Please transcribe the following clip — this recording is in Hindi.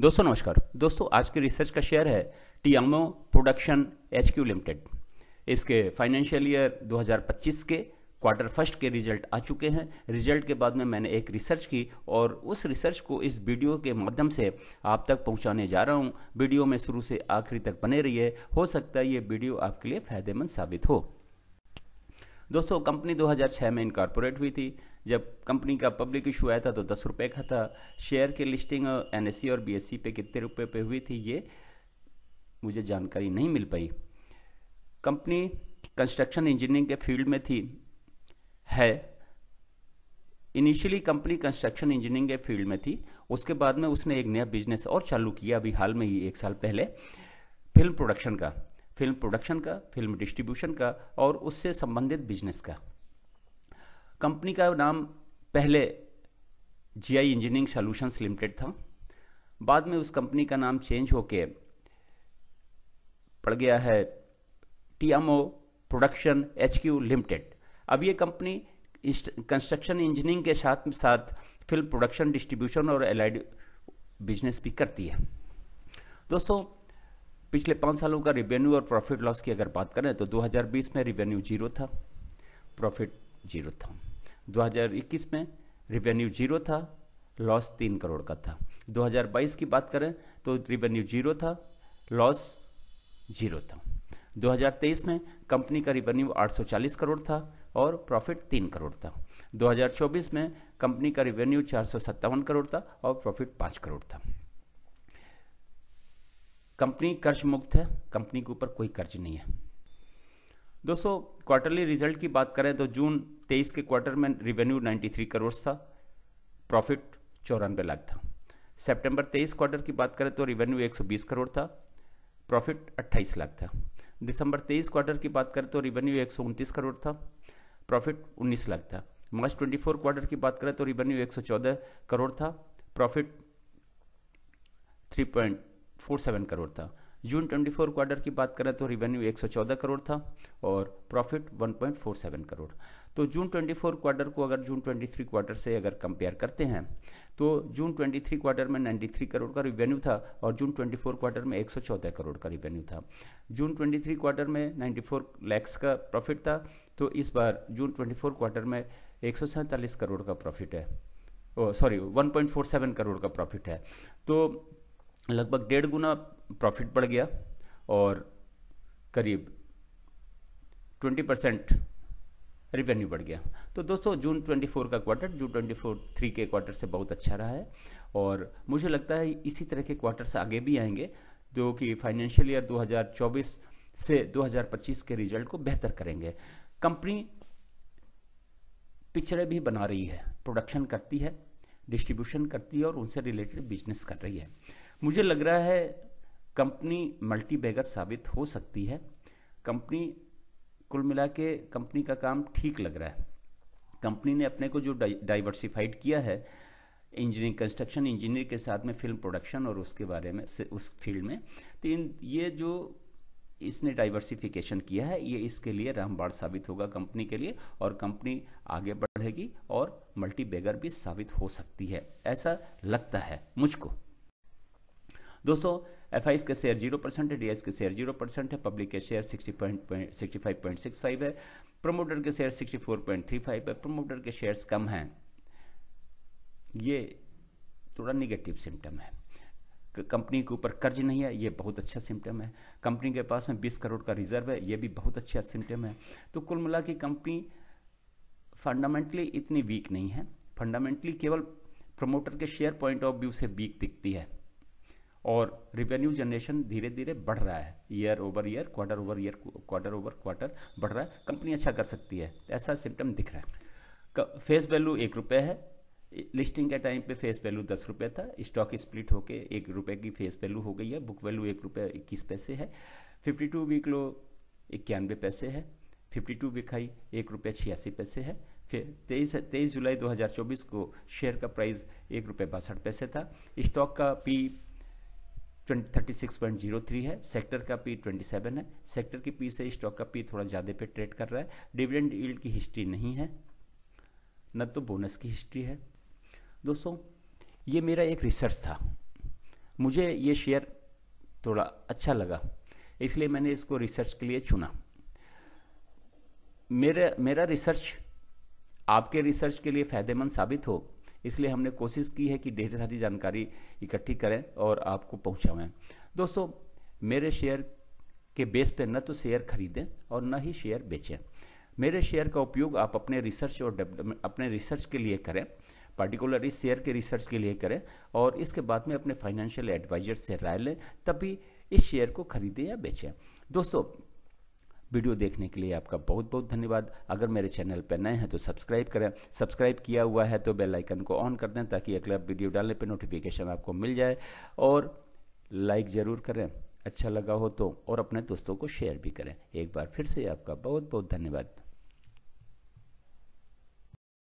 दोस्तों नमस्कार दोस्तों आज की रिसर्च का शेयर है TMO production H Q limited इसके फाइनेंशियल ईयर 2025 के क्वार्टर फर्स्ट के रिजल्ट आ चुके हैं रिजल्ट के बाद में मैंने एक रिसर्च की और उस रिसर्च को इस वीडियो के माध्यम से आप तक पहुंचाने जा रहा हूं वीडियो में शुरू से आखिरी तक बने रहिए हो सकता है ये वीडियो आपके लिए फायदेमंद साबित हो दोस्तों कंपनी 2006 में इनकॉर्पोरेट हुई थी जब कंपनी का पब्लिक इशू आया था तो दस रुपये का था शेयर की लिस्टिंग एन और बी पे कितने रुपये पे हुई थी ये मुझे जानकारी नहीं मिल पाई कंपनी कंस्ट्रक्शन इंजीनियरिंग के फील्ड में थी है इनिशियली कंपनी कंस्ट्रक्शन इंजीनियरिंग के फील्ड में थी उसके बाद में उसने एक नया बिजनेस और चालू किया अभी हाल में ही एक साल पहले फिल्म प्रोडक्शन का फिल्म प्रोडक्शन का फिल्म डिस्ट्रीब्यूशन का और उससे संबंधित बिजनेस का कंपनी का नाम पहले G I engineering solutions limited था बाद में उस कंपनी का नाम चेंज होके पड़ गया है T M O production H Q limited अब ये कंपनी कंस्ट्रक्शन इंजीनियरिंग के साथ साथ फिल्म प्रोडक्शन डिस्ट्रीब्यूशन और एलाइड बिजनेस भी करती है दोस्तों पिछले पाँच सालों का रिवेन्यू और प्रॉफिट लॉस की अगर बात करें तो 2020 में रिवेन्यू जीरो था प्रॉफिट जीरो था 2021 में रिवेन्यू जीरो था लॉस तीन करोड़ का था 2022 की बात करें तो रिवेन्यू जीरो था लॉस जीरो था 2023 में कंपनी का रिवेन्यू 840 करोड़ था और प्रॉफिट तीन करोड़ था 2024 में कंपनी का रिवेन्यू चार करोड़ था और प्रॉफिट पाँच करोड़ था कंपनी कर्ज मुक्त है कंपनी के ऊपर कोई कर्ज नहीं है दोस्तों क्वार्टरली रिजल्ट की बात करें तो जून 23 के क्वार्टर में रिवेन्यू 93 करोड़ था प्रॉफिट चौरानवे लाख था सितंबर 23 क्वार्टर की बात करें तो रिवेन्यू 120 करोड़ था प्रॉफिट 28 लाख था दिसंबर 23 क्वार्टर की बात करें तो रिवेन्यू एक करोड़ था प्रॉफिट 19 लाख था मार्च 24 क्वार्टर की बात करें तो रिवेन्यू 114 करोड़ था प्रॉफिट 3.47 करोड़ था जून 24 क्वार्टर की बात करें तो रिवेन्यू 114 करोड़ था और प्रॉफिट 1.47 करोड़ तो जून 24 क्वार्टर को अगर जून 23 क्वार्टर से अगर कंपेयर करते हैं तो जून 23 क्वार्टर में 93 करोड़ का रिवेन्यू था और जून 24 क्वार्टर में 114 करोड़ का रिवेन्यू था जून 23 क्वार्टर में 94 लैक्स का प्रॉफिट था तो इस बार जून 24 क्वार्टर में एक करोड़ का प्रॉफिट है सॉरी 1.47 करोड़ का प्रॉफिट है तो लगभग डेढ़ गुना प्रॉफिट बढ़ गया और करीब 20 परसेंट रिवेन्यू बढ़ गया तो दोस्तों जून 24 का क्वार्टर जून 24 थ्री के क्वार्टर से बहुत अच्छा रहा है और मुझे लगता है इसी तरह के क्वार्टर से आगे भी आएंगे जो कि फाइनेंशियल ईयर 2024 से 2025 के रिजल्ट को बेहतर करेंगे कंपनी पिक्चरें भी बना रही है प्रोडक्शन करती है डिस्ट्रीब्यूशन करती है और उनसे रिलेटेड बिजनेस कर रही है मुझे लग रहा है कंपनी मल्टी बैगर साबित हो सकती है कंपनी कुल मिला के कंपनी का काम ठीक लग रहा है कंपनी ने अपने को जो डाइवर्सिफाइड किया है इंजीनियरिंग कंस्ट्रक्शन इंजीनियर के साथ में फिल्म प्रोडक्शन और उसके बारे में उस फील्ड में तो इन ये जो इसने डाइवर्सिफिकेशन किया है ये इसके लिए रामबाड़ साबित होगा कंपनी के लिए और कंपनी आगे बढ़ेगी और मल्टी बेगर भी साबित हो सकती है ऐसा लगता है मुझको दोस्तों एफ के शेयर जीरो परसेंट है डी के शेयर जीरो परसेंट है पब्लिक के share sixty point sixty five point six five है प्रमोटर के share sixty four point three five है प्रमोटर के शेयर्स कम हैं ये थोड़ा निगेटिव सिम्टम है कंपनी के ऊपर कर्ज नहीं है ये बहुत अच्छा सिम्टम है कंपनी के पास में 20 करोड़ का रिजर्व है ये भी बहुत अच्छा सिम्टम है तो कुल मिला के कंपनी फंडामेंटली इतनी वीक नहीं है फंडामेंटली केवल प्रमोटर के शेयर पॉइंट ऑफ व्यू से वीक दिखती है और रिवेन्यू जनरेशन धीरे धीरे बढ़ रहा है year over year quarter over year quarter over quarter बढ़ रहा है कंपनी अच्छा कर सकती है ऐसा सिम्टम दिख रहा है फेस वैल्यू एक रुपये है लिस्टिंग के टाइम पे फेस वैल्यू दस रुपये था स्टॉक स्प्लिट होके एक रुपये की फेस वैल्यू हो गई है बुक वैल्यू एक रुपये इक्कीस पैसे है फिफ्टी टू वीक लो इक्यानवे पैसे है फिफ्टी टू वीक हाई एक रुपये छियासी पैसे है फिर तेईस तेईस जुलाई दो हज़ार चौबीस को शेयर का प्राइस एक रुपये बासठ पैसे था स्टॉक का P thirty six point zero three है सेक्टर का पी ट्वेंटी सेवन है सेक्टर की पी से स्टॉक का पी थोड़ा ज़्यादा पे ट्रेड कर रहा है डिविडेंड ईल्ड की हिस्ट्री नहीं है न तो बोनस की हिस्ट्री है दोस्तों ये मेरा एक रिसर्च था मुझे ये शेयर थोड़ा अच्छा लगा इसलिए मैंने इसको रिसर्च के लिए चुना मेरा मेरा रिसर्च आपके रिसर्च के लिए फ़ायदेमंद साबित हो इसलिए हमने कोशिश की है कि ढेर सारी जानकारी इकट्ठी करें और आपको पहुँचाएँ दोस्तों मेरे शेयर के बेस पर न तो शेयर खरीदें और न ही शेयर बेचें मेरे शेयर का उपयोग आप अपने रिसर्च और अपने रिसर्च के लिए करें पर्टिकुलर इस शेयर के रिसर्च के लिए करें और इसके बाद में अपने फाइनेंशियल एडवाइजर से राय लें तभी इस शेयर को खरीदें या बेचें दोस्तों वीडियो देखने के लिए आपका बहुत बहुत धन्यवाद अगर मेरे चैनल पर नए हैं तो सब्सक्राइब करें सब्सक्राइब किया हुआ है तो बेल आइकन को ऑन कर दें ताकि अगला वीडियो डालने पर नोटिफिकेशन आपको मिल जाए और लाइक ज़रूर करें अच्छा लगा हो तो और अपने दोस्तों को शेयर भी करें एक बार फिर से आपका बहुत बहुत धन्यवाद